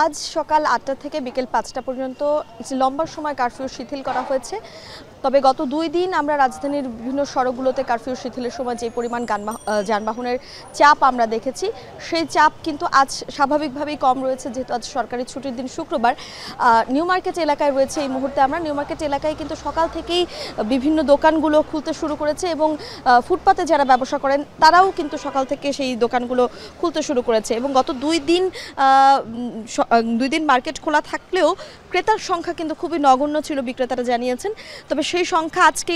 আজ সকাল আটটা থেকে বিকেল পাঁচটা পর্যন্ত লম্বা সময় কারফিউ শিথিল করা হয়েছে তবে গত দুই দিন আমরা রাজধানীর বিভিন্ন সড়কগুলোতে কারফিউ শিথিলের সময় যে পরিমাণ যানবাহনের চাপ আমরা দেখেছি সেই চাপ কিন্তু আজ স্বাভাবিকভাবেই কম রয়েছে যেহেতু আজ সরকারি ছুটির দিন শুক্রবার নিউ মার্কেট এলাকায় রয়েছে এই মুহূর্তে আমরা নিউ মার্কেট এলাকায় কিন্তু সকাল থেকেই বিভিন্ন দোকানগুলো খুলতে শুরু করেছে এবং ফুটপাতে যারা ব্যবসা করেন তারাও কিন্তু সকাল থেকে সেই দোকানগুলো খুলতে শুরু করেছে এবং গত দুই দিন দুই দিন মার্কেট খোলা থাকলেও ক্রেতার সংখ্যা কিন্তু খুবই নগণ্য ছিল বিক্রেতারা জানিয়েছেন তবে সেই সংখ্যা আজকে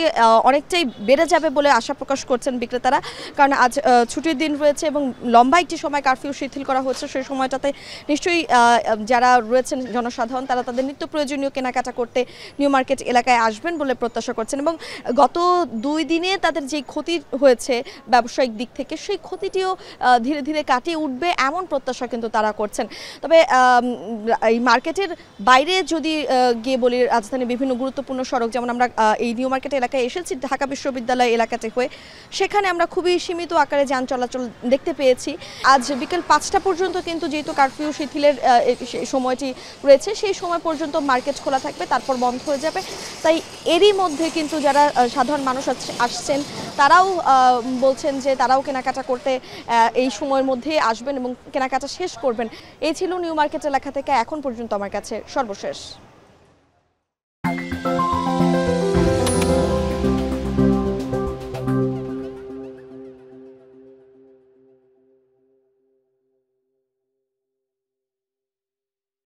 অনেকটাই বেড়ে যাবে বলে আশা প্রকাশ করছেন বিক্রেতারা কারণ আজ ছুটির দিন রয়েছে এবং লম্বা একটি সময় কারফিউ শিথিল করা হচ্ছে সেই সময়টাতে নিশ্চয়ই যারা রয়েছেন জনসাধারণ তারা তাদের নিত্য প্রয়োজনীয় কেনাকাটা করতে নিউ মার্কেট এলাকায় আসবেন বলে প্রত্যাশা করছেন এবং গত দুই দিনে তাদের যে ক্ষতি হয়েছে ব্যবসায়িক দিক থেকে সেই ক্ষতিটিও ধীরে ধীরে কাটিয়ে উঠবে এমন প্রত্যাশা কিন্তু তারা করছেন তবে এই মার্কেটের বাইরে যদি গিয়ে বলি রাজধানীর বিভিন্ন গুরুত্বপূর্ণ সড়ক যেমন আমরা এই নিউ মার্কেট এলাকায় এসেছি ঢাকা বিশ্ববিদ্যালয় এলাকাতে হয়ে সেখানে আমরা খুবই সীমিত আকারে যান চলাচল দেখতে পেয়েছি আজ বিকেল পাঁচটা পর্যন্ত কিন্তু যেহেতু কারফিউ শিথিলের সময়টি রয়েছে সেই সময় পর্যন্ত মার্কেট খোলা থাকবে তারপর বন্ধ হয়ে যাবে তাই এরই মধ্যে কিন্তু যারা সাধারণ মানুষ আসছেন তারাও বলছেন যে তারাও কেনাকাটা করতে এই সময়ের মধ্যে আসবেন এবং কেনাকাটা শেষ করবেন এই ছিল নিউ মার্কেট ব্র্যাকেটে লেখা থেকে এখন পর্যন্ত আমার কাছে সর্বশেষ